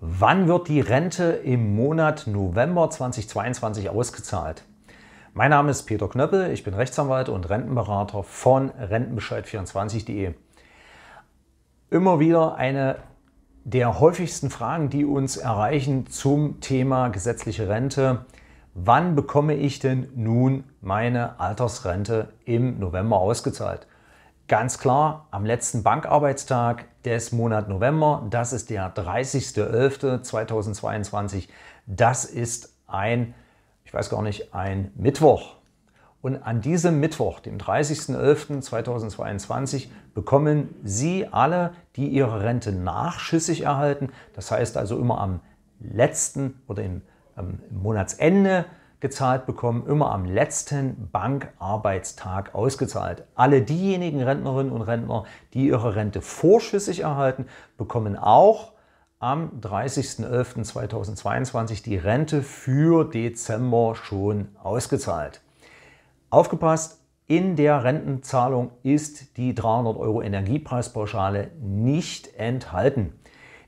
Wann wird die Rente im Monat November 2022 ausgezahlt? Mein Name ist Peter Knöppel, ich bin Rechtsanwalt und Rentenberater von rentenbescheid24.de. Immer wieder eine der häufigsten Fragen, die uns erreichen zum Thema gesetzliche Rente. Wann bekomme ich denn nun meine Altersrente im November ausgezahlt? Ganz klar, am letzten Bankarbeitstag des Monats November, das ist der 30.11.2022, das ist ein, ich weiß gar nicht, ein Mittwoch. Und an diesem Mittwoch, dem 30.11.2022, bekommen Sie alle, die Ihre Rente nachschüssig erhalten, das heißt also immer am letzten oder im, am Monatsende, gezahlt bekommen, immer am letzten Bankarbeitstag ausgezahlt. Alle diejenigen Rentnerinnen und Rentner, die ihre Rente vorschüssig erhalten, bekommen auch am 30.11.2022 die Rente für Dezember schon ausgezahlt. Aufgepasst, in der Rentenzahlung ist die 300 Euro Energiepreispauschale nicht enthalten.